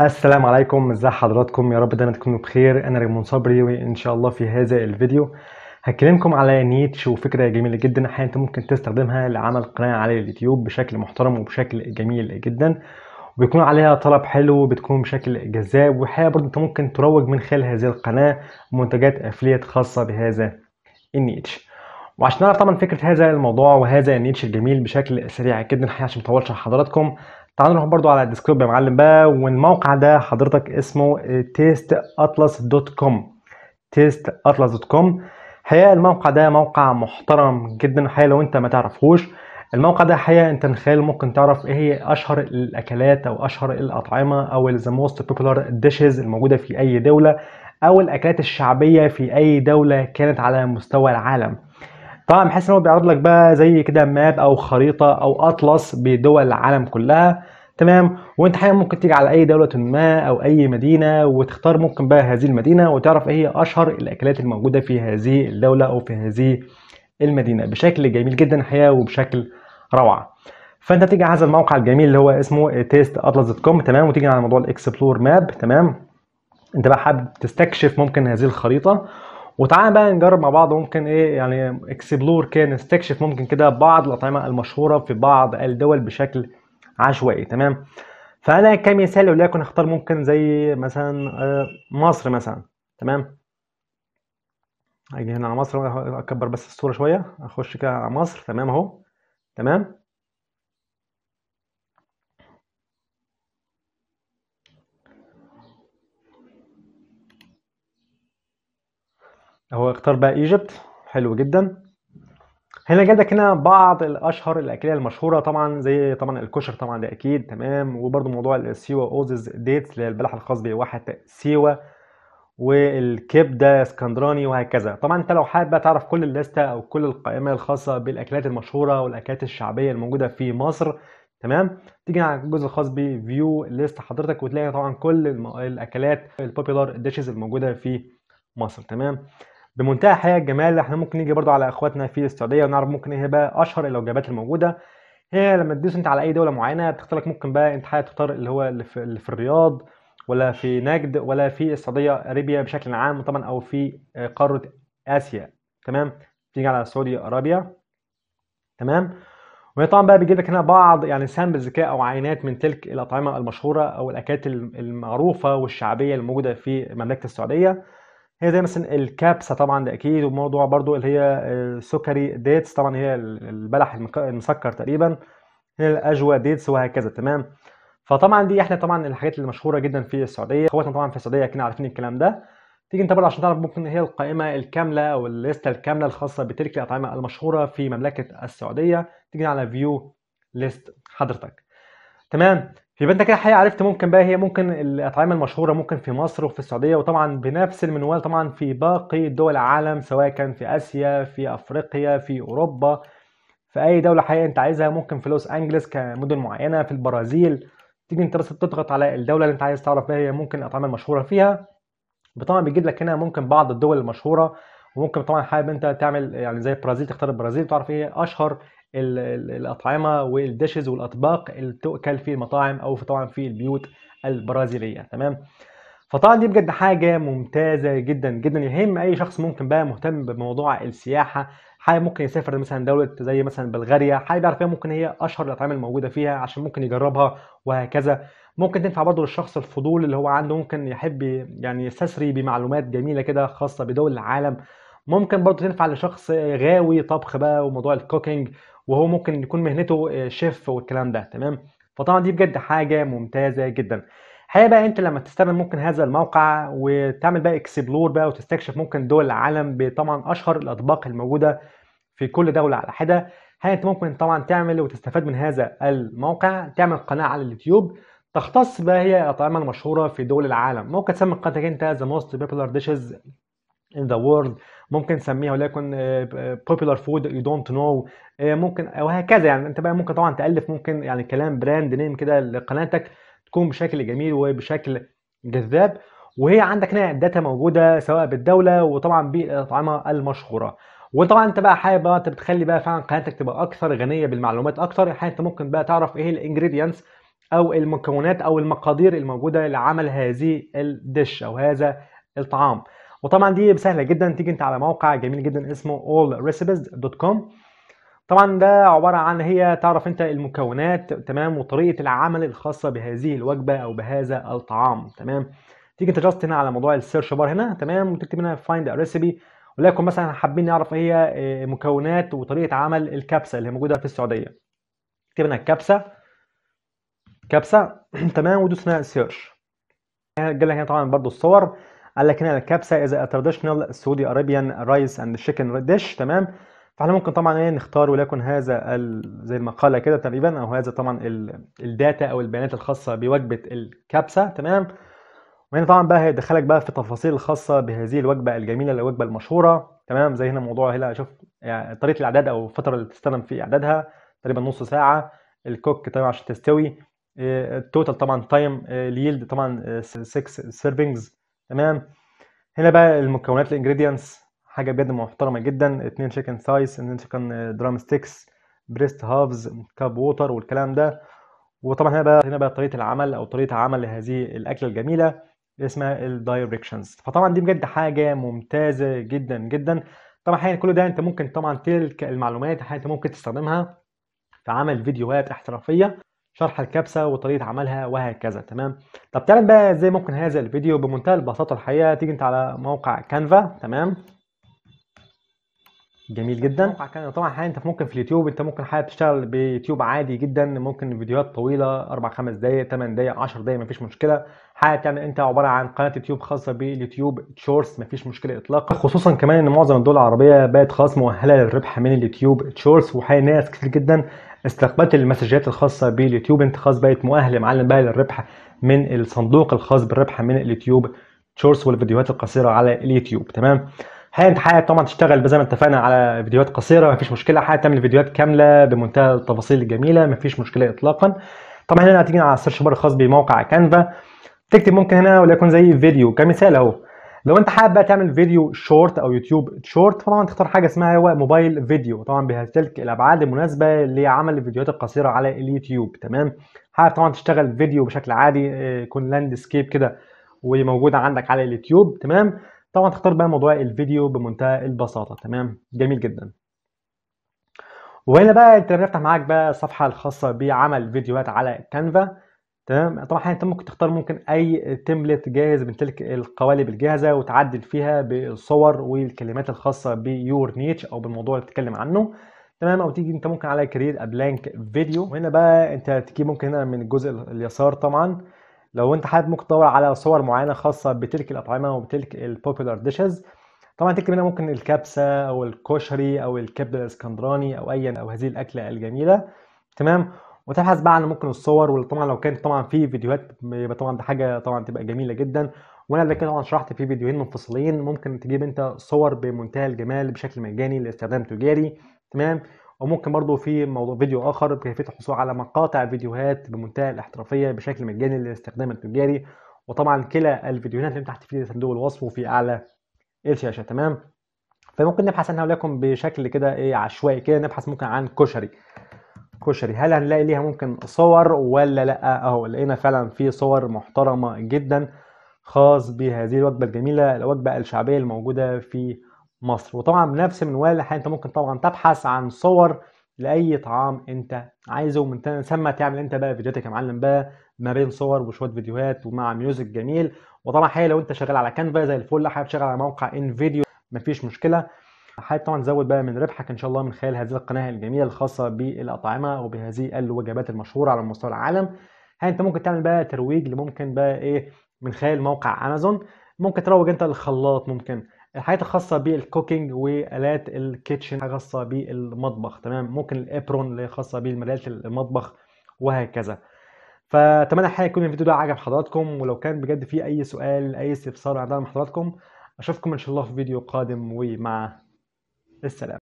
السلام عليكم ازي حضراتكم يا رب دايما تكونوا بخير انا ريمون صبري وان شاء الله في هذا الفيديو هكلمكم على نيتش وفكره جميله جدا احيانا انت ممكن تستخدمها لعمل قناه على اليوتيوب بشكل محترم وبشكل جميل جدا وبيكون عليها طلب حلو بتكون بشكل جذاب وحقيقه برضه انت ممكن تروج من خلال هذه القناه منتجات افليت خاصه بهذا النيتش وعشان نعرف طبعا فكره هذا الموضوع وهذا النيتش الجميل بشكل سريع جدا عشان ما اطولش على حضراتكم تعال نروح برضو على الديسكتوب يا معلم بقى والموقع ده حضرتك اسمه تيست تيست دوت كوم دوت كوم الحقيقه الموقع ده موقع محترم جدا الحقيقه لو انت ما تعرفهوش الموقع ده حقيقه انت من خلاله ممكن تعرف ايه هي اشهر الاكلات او اشهر الاطعمه او ذا موست بوبولار ديشز الموجوده في اي دوله او الاكلات الشعبيه في اي دوله كانت على مستوى العالم طبعا بحيث ان هو بيعرض لك بقى زي كده ماب او خريطه او اطلس بدول العالم كلها تمام وانت حاليا ممكن تيجي على اي دولة ما او اي مدينة وتختار ممكن بقى هذه المدينة وتعرف ايه هي اشهر الاكلات الموجودة في هذه الدولة او في هذه المدينة بشكل جميل جدا الحقيقة وبشكل روعة فانت تيجي على هذا الموقع الجميل اللي هو اسمه تيست اطلس دوت كوم تمام وتيجي على موضوع الاكسبلور ماب تمام انت بقى حابب تستكشف ممكن هذه الخريطة وتعالى بقى نجرب مع بعض ممكن ايه يعني اكسبلور كده نستكشف ممكن كده بعض الاطعمه المشهوره في بعض الدول بشكل عشوائي تمام فانا كمثال وليكن اختار ممكن زي مثلا آه، مصر مثلا تمام اجي هنا على مصر اكبر بس الصوره شويه اخش كده على مصر تمام اهو تمام هو اختار بقى ايجيبت حلو جدا هنا جالك هنا بعض الاشهر الاكلات المشهوره طبعا زي طبعا الكشر طبعا ده اكيد تمام وبرده موضوع السيوا اوزز ديتس اللي هي البلح الخاص بواحد سيوا والكبده اسكندراني وهكذا طبعا انت لو حابب تعرف كل الليسته او كل القائمه الخاصه بالاكلات المشهوره والاكلات الشعبيه الموجوده في مصر تمام تيجي على الجزء الخاص بفيو ليست حضرتك وتلاقي طبعا كل الاكلات البوبيلار ديشز الموجوده في مصر تمام بمنتهى حقيقة الجمال احنا ممكن نيجي برضو على اخواتنا في السعودية ونعرف ممكن ايه بقى اشهر الوجبات الموجودة هي لما تدوس انت على اي دولة معينة بتختار لك ممكن بقى انت حابب تختار اللي هو اللي في, اللي في الرياض ولا في نجد ولا في السعودية اريبيا بشكل عام طبعا او في آه، قارة اسيا تمام تيجي على سعودي ارابيا تمام وهي طبعا بقى بيجيب لك هنا بعض يعني سامبلز كده او عينات من تلك الاطعمه المشهوره او الاكلات المعروفه والشعبيه الموجوده في مملكه السعوديه هي زي مثلا الكابسه طبعا ده اكيد وموضوع برضو اللي هي آه، سكري ديتس طبعا هي البلح المسكر تقريبا هي الاجوى ديتس وهكذا تمام فطبعا دي احنا طبعا الحاجات اللي مشهوره جدا في السعوديه اخواتنا طبعا في السعوديه كنا عارفين الكلام ده تيجي انت برضه عشان تعرف ممكن هي القائمه الكامله او الليسته الكامله الخاصه بتلك الاطعمه المشهوره في مملكه السعوديه تيجي على فيو ليست حضرتك تمام يبقى انت كده حقيقة عرفت ممكن بقى هي ممكن الاطعمه المشهوره ممكن في مصر وفي السعوديه وطبعا بنفس المنوال طبعا في باقي دول العالم سواء كان في اسيا في افريقيا في اوروبا في اي دوله حقيقه انت عايزها ممكن في لوس انجلس كمدن معينه في البرازيل تيجي انت بس تضغط على الدوله اللي انت عايز تعرف بها هي ممكن الاطعمه المشهوره فيها طبعا بيجيب لك هنا ممكن بعض الدول المشهوره وممكن طبعا حابب انت تعمل يعني زي البرازيل تختار البرازيل تعرف ايه اشهر ال ال الأطعمة والديشز والأطباق اللي بتؤكل في المطاعم أو في طبعا في البيوت البرازيلية تمام فطبعا دي بجد حاجة ممتازة جدا جدا يهم أي شخص ممكن بقى مهتم بموضوع السياحة حاجة ممكن يسافر مثلا دولة زي مثلا بلغاريا حاجة بيعرف فيها ممكن هي أشهر الأطعمة الموجودة فيها عشان ممكن يجربها وهكذا ممكن تنفع برضه للشخص الفضول اللي هو عنده ممكن يحب يعني يستسري بمعلومات جميلة كده خاصة بدول العالم ممكن برضه تنفع لشخص غاوي طبخ بقى وموضوع الكوكينج وهو ممكن يكون مهنته آه، شيف والكلام ده تمام فطبعا دي بجد حاجه ممتازه جدا الحقيقه بقى انت لما تستخدم ممكن هذا الموقع وتعمل بقى اكسبلور بقى وتستكشف ممكن دول العالم بطبعا اشهر الاطباق الموجوده في كل دوله على حده هاي انت ممكن طبعا تعمل وتستفاد من هذا الموقع تعمل قناه على اليوتيوب تختص بقى هي الاطعمه المشهوره في دول العالم ممكن تسمي قناتك انت ذا موست بيبولار ديشز in the world ممكن تسميها وليكن آه، آه، popular food you don't know آه، ممكن وهكذا يعني انت بقى ممكن طبعا تالف ممكن يعني كلام براند نيم كده لقناتك تكون بشكل جميل وبشكل جذاب وهي عندك هنا داتا موجوده سواء بالدوله وطبعا بالاطعمه المشهوره وطبعا انت بقى حابب انت بتخلي بقى فعلا قناتك تبقى اكثر غنيه بالمعلومات اكثر يعني انت ممكن بقى تعرف ايه الانجريدينتس او المكونات او المقادير الموجوده لعمل هذه الدش او هذا الطعام وطبعا دي سهله جدا تيجي انت على موقع جميل جدا اسمه allrecipes.com طبعا ده عباره عن هي تعرف انت المكونات تمام وطريقه العمل الخاصه بهذه الوجبه او بهذا الطعام تمام تيجي انت جاست هنا على موضوع السيرش بار هنا تمام وتكتب هنا فايند ريسيبي ولكن مثلا حابين نعرف إيه هي إيه، مكونات وطريقه عمل الكبسه اللي موجوده في السعوديه اكتب هنا كبسه كبسه تمام ودوس هنا سيرش جالك هنا طبعا برضو الصور قال لك هنا الكبسه از تراديشنال سعودي ارابيان رايس اند تشيكن ديش تمام فاحنا ممكن طبعا ايه نختار وليكن هذا زي المقاله كده تقريبا او هذا طبعا الداتا او البيانات الخاصه بوجبه الكبسه تمام وهنا طبعا بقى هيدخلك بقى في التفاصيل الخاصه بهذه الوجبه الجميله الوجبه المشهوره تمام زي هنا موضوع هنا شوف يعني طريقه الاعداد او الفتره اللي بتستخدم في اعدادها تقريبا نص ساعه الكوك طبعا عشان تستوي التوتال آه، طبعا تايم آه، اليلد طبعا 6 آه، سيرفنجز تمام هنا بقى المكونات الانجريدينتس حاجه بجد محترمه جدا اتنين شيكن سايز اتنين شيكن درام ستيكس بريست هافز كاب ووتر والكلام ده وطبعا هنا بقى هنا بقى طريقه العمل او طريقه عمل هذه الاكله الجميله اسمها الدايركشنز فطبعا دي بجد حاجه ممتازه جدا جدا طبعا حقيقة كل ده انت ممكن طبعا تلك المعلومات حقيقة انت ممكن تستخدمها في عمل فيديوهات احترافيه شرح الكبسه وطريقه عملها وهكذا تمام طب تعمل بقى ازاي ممكن هذا الفيديو بمنتهى البساطه الحقيقه تيجي انت على موقع كانفا تمام جميل جدا موقع كانفا طبعا حاليا انت ممكن في اليوتيوب انت ممكن حابب تشتغل بيوتيوب عادي جدا ممكن فيديوهات طويله 4 5 دقائق 8 دقائق 10 دقائق مفيش مشكله حابب يعني انت عباره عن قناه يوتيوب خاصه باليوتيوب شورتس مفيش مشكله اطلاقا خصوصا كمان ان معظم الدول العربيه بقت خلاص مؤهله للربح من اليوتيوب شورتس وحاليا ناس كتير جدا استقبلت المسجات الخاصة باليوتيوب انت خلاص بقيت مؤهل معلم بقى للربح من الصندوق الخاص بالربح من اليوتيوب شورتس والفيديوهات القصيرة على اليوتيوب تمام هاي انت حاجه طبعا تشتغل زي ما اتفقنا على فيديوهات قصيره مفيش مشكله حاجه تعمل فيديوهات كامله بمنتهى التفاصيل الجميله مفيش مشكله اطلاقا طبعا هنا هتيجي على السيرش بار الخاص بموقع كانفا تكتب ممكن هنا وليكن زي فيديو كمثال اهو لو انت حابب بقى تعمل فيديو شورت او يوتيوب شورت طبعا تختار حاجه اسمها هو موبايل فيديو طبعا بهتلك الابعاد المناسبه لعمل الفيديوهات القصيره على اليوتيوب تمام حابب طبعا تشتغل فيديو بشكل عادي آه، يكون لاند سكيب كده وموجوده عندك على اليوتيوب تمام طبعا تختار بقى موضوع الفيديو بمنتهى البساطه تمام جميل جدا وهنا بقى انت بنفتح معاك بقى الصفحه الخاصه بعمل فيديوهات على كانفا تمام طبعا أنت ممكن تختار ممكن أي تمبلت جاهز من تلك القوالب الجاهزة وتعدل فيها بالصور والكلمات الخاصة بيور نيتش أو بالموضوع اللي بتتكلم عنه تمام أو تيجي أنت ممكن على create ا بلانك فيديو وهنا بقى أنت تجيب ممكن هنا من الجزء اليسار طبعا لو أنت حابب ممكن تدور على صور معينة خاصة بتلك الأطعمة وبتلك البوبولار ديشز طبعا تكتب هنا ممكن الكبسة أو الكشري أو الكبدة الإسكندراني أو أيا أو هذه الأكلة الجميلة تمام وتبحث بقى عن ممكن الصور وطبعا لو كانت طبعا في فيديوهات يبقى طبعا حاجه طبعا تبقى جميله جدا وانا قبل كده طبعا شرحت في فيديوهين منفصلين ممكن تجيب انت صور بمنتهى الجمال بشكل مجاني لاستخدام تجاري تمام وممكن برضو في موضوع فيديو اخر بكيفيه الحصول على مقاطع فيديوهات بمنتهى الاحترافيه بشكل مجاني للاستخدام التجاري وطبعا كلا الفيديوهات اللي تحت في صندوق الوصف وفي اعلى الشاشه تمام فممكن نبحث عنها وليكن بشكل كده ايه عشوائي كده نبحث ممكن عن كشري الكشري هل هنلاقي ليها ممكن صور ولا لا اهو لقينا فعلا في صور محترمه جدا خاص بهذه الوجبه الجميله الوجبه الشعبيه الموجوده في مصر وطبعا بنفس منوال الحياه انت ممكن طبعا تبحث عن صور لاي طعام انت عايزه ومن ثم تعمل انت بقى فيديوهاتك يا معلم بقى ما بين صور وشويه فيديوهات ومع ميوزك جميل وطبعا حقيقي لو انت شغال على كانفا زي الفل حابب تشتغل على موقع انفيديو مفيش مشكله حابب طبعا تزود بقى من ربحك ان شاء الله من خلال هذه القناه الجميله الخاصه بالاطعمه وبهذه الوجبات المشهوره على مستوى العالم هاي انت ممكن تعمل بقى ترويج اللي ممكن بقى ايه من خلال موقع امازون ممكن تروج انت للخلاط ممكن الحاجات الخاصة بالكوكينج والات الكيتشن حاجة خاصة بالمطبخ تمام ممكن الابرون اللي خاصة بمجالات المطبخ وهكذا فاتمنى الحقيقة يكون الفيديو ده عجب حضراتكم ولو كان بجد في اي سؤال اي استفسار عندنا من حضراتكم اشوفكم ان شاء الله في فيديو قادم ومع السلام